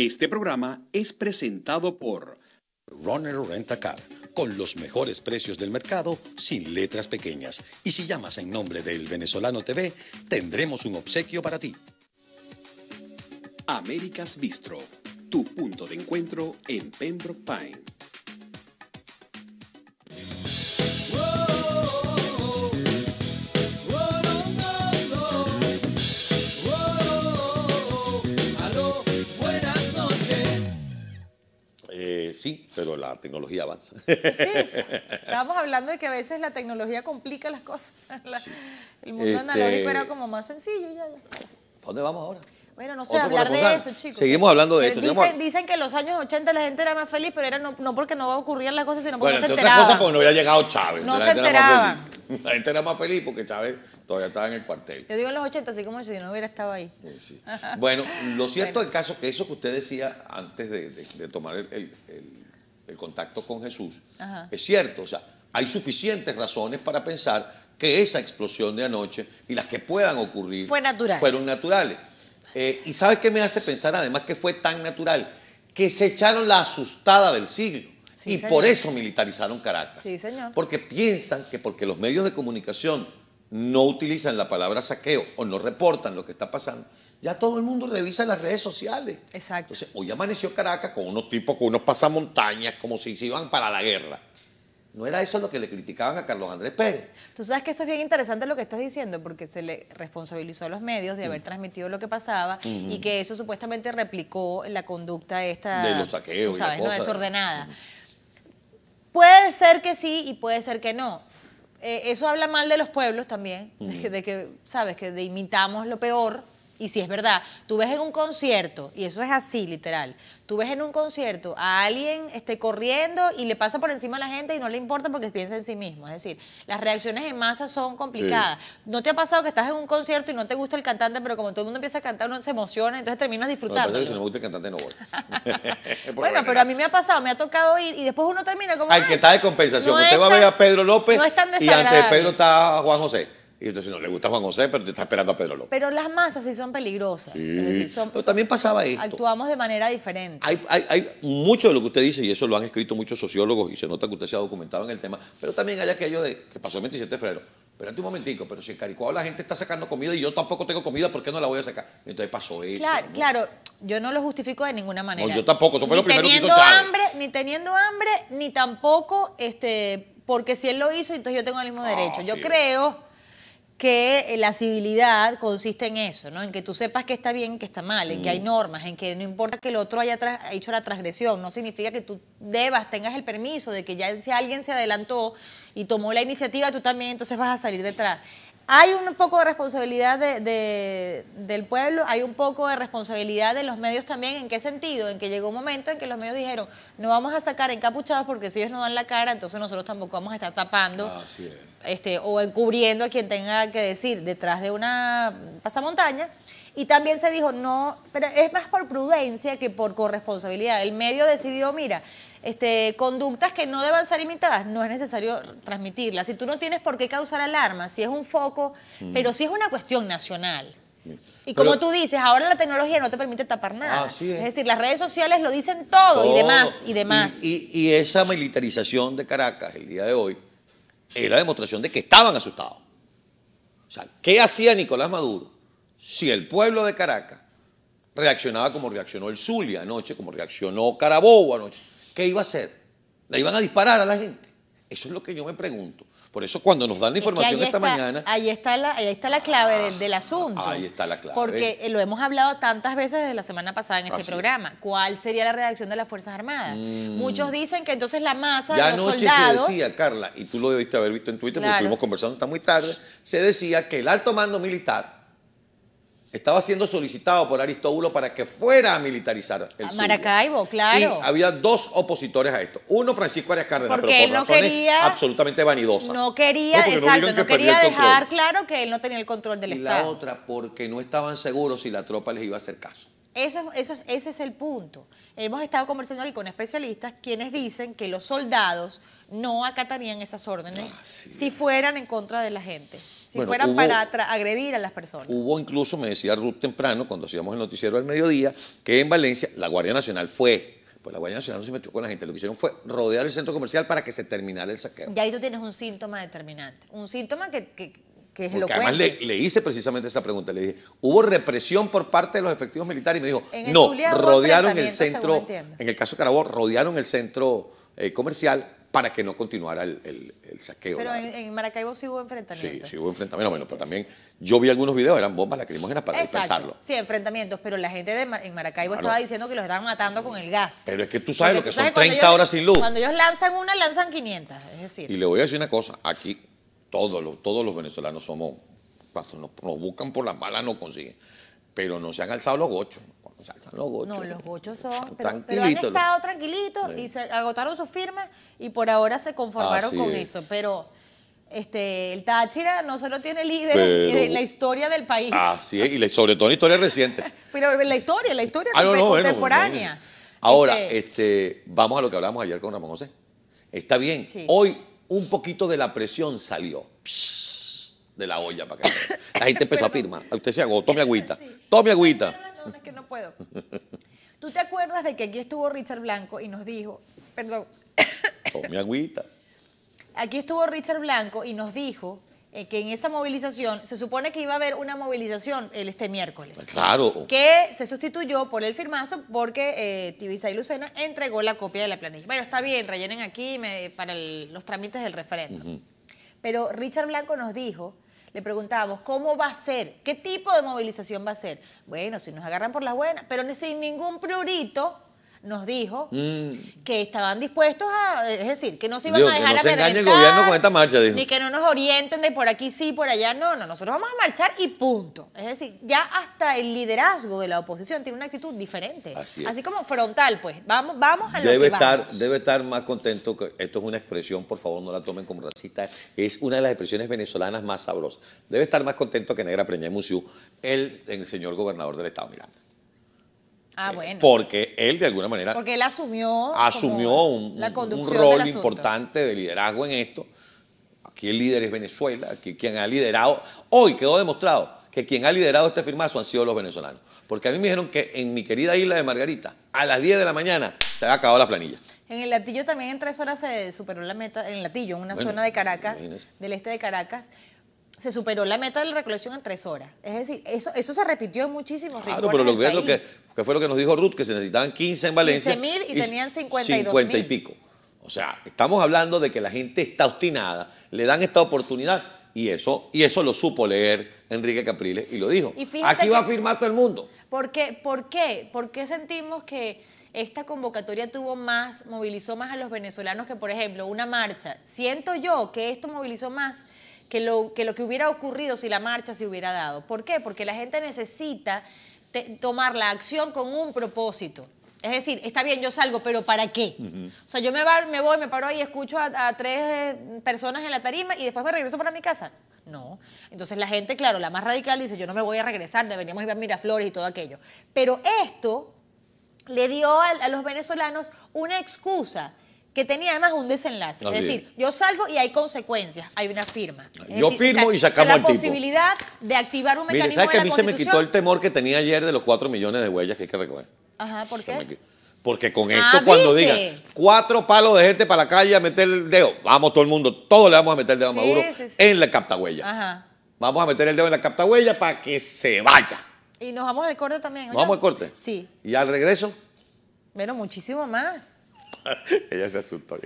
Este programa es presentado por Runner Rent-A-Car, con los mejores precios del mercado, sin letras pequeñas. Y si llamas en nombre del Venezolano TV, tendremos un obsequio para ti. Américas Bistro, tu punto de encuentro en Pembroke Pine. sí, pero la tecnología avanza. Sí, Estábamos hablando de que a veces la tecnología complica las cosas. El mundo este, analógico era como más sencillo. Ya, ¿Dónde vamos ahora? Bueno, no sé, hablar de eso, chicos. Seguimos hablando de esto. Dicen, que en los años 80 la gente era más feliz, pero era no, no porque no ocurrían las cosas, sino porque no se enteraban. Bueno, otras cosas porque no había llegado Chávez. No se enteraban. La gente era más feliz porque Chávez todavía estaba en el cuartel. Yo digo en los 80, así como si no hubiera estado ahí. Bueno, lo cierto del caso que eso que usted decía antes de, tomar el, contacto con Jesús, es cierto. O sea, hay suficientes razones para pensar que esa explosión de anoche y las que puedan ocurrir fueron naturales. Eh, y ¿sabes qué me hace pensar además que fue tan natural? Que se echaron la asustada del siglo y por eso militarizaron Caracas. Sí, señor. Porque piensan que porque los medios de comunicación no utilizan la palabra saqueo o no reportan lo que está pasando, ya todo el mundo revisa las redes sociales. Exacto. Entonces, hoy amaneció Caracas con unos tipos, con unos pasamontañas, como si se iban para la guerra. No era eso lo que le criticaban a Carlos Andrés Pérez. Tú sabes que eso es bien interesante lo que estás diciendo, porque se le responsabilizó a los medios de haber mm. transmitido lo que pasaba y que eso supuestamente replicó la conducta esta... De los saqueos. Y desordenada. Puede ser que sí y puede ser que no. Eh, eso habla mal de los pueblos también, de, que, ¿sabes? Que de imitamos lo peor. Y si es verdad, tú ves en un concierto, y eso es así literal, tú ves en un concierto a alguien este, corriendo y le pasa por encima a la gente y no le importa porque piensa en sí mismo. Es decir, las reacciones en masa son complicadas. ¿No te ha pasado que estás en un concierto y no te gusta el cantante, pero como todo el mundo empieza a cantar, uno se emociona, entonces terminas disfrutando? si no me gusta el cantante no voy. bueno, pero a mí me ha pasado, me ha tocado ir y después uno termina como... Al que está de compensación. Usted va a ver a Pedro López no y antes de Pedro está Juan José. Y entonces no le gusta Juan José, pero te está esperando a Pedro López. Pero las masas sí son peligrosas. pero también pasaba esto. Actuamos de manera diferente. Hay, mucho de lo que usted dice, y eso lo han escrito muchos sociólogos, y se nota que usted se ha documentado en el tema, pero también hay aquello de que pasó el 27 de febrero. Espérate un momentico, pero si en Caricuado la gente está sacando comida y yo tampoco tengo comida, ¿por qué no la voy a sacar? Entonces pasó eso. Claro, claro yo no lo justifico de ninguna manera. No, yo tampoco, eso fue lo primero que hizo Hambre, ni teniendo hambre, ni tampoco, este, porque si él lo hizo, entonces yo tengo el mismo ah, derecho. yo creo que eh, la civilidad consiste en eso, ¿no? En que tú sepas que está bien, que está mal, en que hay normas, en que no importa que el otro haya hecho la transgresión, no significa que tú debas, tengas el permiso de que ya si alguien se adelantó y tomó la iniciativa, tú también entonces vas a salir detrás. Hay un poco de responsabilidad de, del pueblo, hay un poco de responsabilidad de los medios también. ¿En qué sentido? En que llegó un momento en que los medios dijeron, no vamos a sacar encapuchados porque si ellos no dan la cara, entonces nosotros tampoco vamos a estar tapando ah, este, o encubriendo a quien tenga que decir detrás de una pasamontaña. Y también se dijo, no, pero es más por prudencia que por corresponsabilidad. El medio decidió, mira, este, conductas que no deban ser imitadas, no es necesario transmitirlas. Si tú no tienes por qué causar alarma, si es un foco, mm. pero si es una cuestión nacional. Y como tú dices, ahora la tecnología no te permite tapar nada. Ah, es. decir, las redes sociales lo dicen todo, y demás, y demás. esa militarización de Caracas el día de hoy era la demostración de que estaban asustados. O sea, ¿qué hacía Nicolás Maduro? si el pueblo de Caracas reaccionaba como reaccionó el Zulia anoche, como reaccionó Carabobo anoche, ¿qué iba a hacer? ¿Le iban a disparar a la gente? Eso es lo que yo me pregunto. Por eso cuando nos dan la información esta mañana... Ahí está la, está la clave del, asunto. Ahí está la clave. Porque eh, lo hemos hablado tantas veces desde la semana pasada en este ah, programa. ¿Cuál sería la reacción de las Fuerzas Armadas? Mm. Muchos dicen que entonces la masa de los anoche se decía, Carla, y tú lo debiste haber visto en Twitter porque estuvimos conversando hasta muy tarde, se decía que el alto mando militar estaba siendo solicitado por Aristóbulo para que fuera a militarizar el a Maracaibo, claro. Y había dos opositores a esto. Uno, Francisco Arias Cárdenas, pero absolutamente vanidosas. No quería, quería dejar claro que él no tenía el control del Estado. Y la otra, porque no estaban seguros si la tropa les iba a hacer caso. Eso, ese es el punto. Hemos estado conversando aquí con especialistas quienes dicen que los soldados no acatarían esas órdenes si fueran en contra de la gente. Si fueran para agredir a las personas. Hubo incluso, me decía Ruth temprano, cuando hacíamos el noticiero al mediodía, que en Valencia la Guardia Nacional fue. Pues la Guardia Nacional no se metió con la gente, lo que hicieron fue rodear el centro comercial para que se terminara el saqueo. Y ahí tú tienes un síntoma determinante, un síntoma que, que que es además le, hice precisamente esa pregunta. Le dije, ¿hubo represión por parte de los efectivos militares? Y me dijo, no, rodearon el centro, en el caso de rodearon el centro eh, comercial, para que no continuara el, saqueo. Pero en, Maracaibo sí hubo enfrentamientos. Sí, sí hubo enfrentamientos, pero también yo vi algunos videos, eran bombas lacrimógenas para Exacto. dispersarlo. Sí, enfrentamientos, pero la gente de, en Maracaibo estaba diciendo que los estaban matando con el gas. Pero es que tú sabes lo que son 30 horas sin luz. Cuando ellos lanzan una, lanzan 500, es decir. Y le voy a decir una cosa, aquí todos los, todos los venezolanos somos, cuando nos, buscan por las balas, no consiguen, pero no se han alzado los gochos. No, los gochos son. Pero, han estado tranquilitos y se agotaron sus firmas y por ahora se conformaron con eso. Pero este, el Táchira no solo tiene líder en la historia del país. ah sí y sobre todo en historia reciente. pero en la historia, la historia ah, contemporánea. ahora, este, este, vamos a lo que hablamos ayer con Ramón José. Está bien, hoy un poquito de la presión salió. de la olla para que la gente empezó a firmar. Usted se agotó, mi agüita. Tome agüita es que no puedo. ¿Tú te acuerdas de que aquí estuvo Richard Blanco y nos dijo, perdón. Oh, mi agüita. Aquí estuvo Richard Blanco y nos dijo eh, que en esa movilización se supone que iba a haber una movilización el, este miércoles. Ah, claro. Que se sustituyó por el firmazo porque eh, Tibisa y Lucena entregó la copia de la planilla. Bueno, está bien, rellenen aquí para los trámites del referéndum. Pero Richard Blanco nos dijo le preguntábamos, ¿cómo va a ser? ¿Qué tipo de movilización va a ser? Bueno, si nos agarran por las buenas, pero sin ningún priorito nos dijo mm. que estaban dispuestos a, es decir, que no se iban a dejar que no se el gobierno con esta marcha, dijo. Ni que no nos orienten de por aquí sí, por allá no, no, nosotros vamos a marchar y punto. Es decir, ya hasta el liderazgo de la oposición tiene una actitud diferente. Así, como frontal, pues, vamos, vamos a debe lo estar, Debe estar más contento, que, esto es una expresión, por favor, no la tomen como racista, es una de las expresiones venezolanas más sabrosas. Debe estar más contento que Negra Preña el, el señor gobernador del estado Miranda. Ah, eh, porque él de alguna manera... Porque él asumió... Asumió un, rol importante de liderazgo en esto. Aquí el líder es Venezuela, aquí quien ha liderado... Hoy quedó demostrado que quien ha liderado este firmazo han sido los venezolanos. Porque a mí me dijeron que en mi querida isla de Margarita, a las 10 de la mañana, se había acabado la planilla. En el Latillo también en tres horas se superó la meta, en el Latillo, en una zona de Caracas, del este de Caracas, se superó la meta de la recolección en tres horas. Es decir, eso, eso se repitió en muchísimos claro, pero lo, que, que, fue lo que nos dijo Ruth, que se necesitaban 15 en Valencia. 15 mil y, tenían 52 50 y pico. O sea, estamos hablando de que la gente está obstinada, le dan esta oportunidad y eso, y eso lo supo leer Enrique Capriles y lo dijo. Aquí va a firmar todo el mundo. ¿Por qué? ¿Por qué? ¿Por qué sentimos que esta convocatoria tuvo más, movilizó más a los venezolanos que, por ejemplo, una marcha? Siento yo que esto movilizó más que lo, que lo que hubiera ocurrido si la marcha se hubiera dado. ¿Por qué? Porque la gente necesita tomar la acción con un propósito. Es decir, está bien, yo salgo, pero ¿para qué? O sea, yo me, voy, me paro ahí, escucho a, tres eh, personas en la tarima y después me regreso para mi casa. No. Entonces la gente, claro, la más radical dice, yo no me voy a regresar, deberíamos ir a Miraflores y todo aquello. Pero esto le dio a los venezolanos una excusa que tenía además un desenlace. es decir, yo salgo y hay consecuencias, hay una firma. yo firmo y sacamos el tipo. La posibilidad de activar un mecanismo ¿sabes que a mí se me quitó el temor que tenía ayer de los 4 millones de huellas que hay que recoger? Ajá, ¿por qué? Porque con ah, esto cuando digan cuatro palos de gente para la calle a meter el dedo, vamos todo el mundo, todos le vamos a meter el dedo a Maduro en la capta Ajá. Vamos a meter el dedo en la capta para que se vaya. Y nos vamos al corte también. ¿Nos vamos al corte? Sí. ¿Y al regreso? Bueno, muchísimo más. Ella se asustó.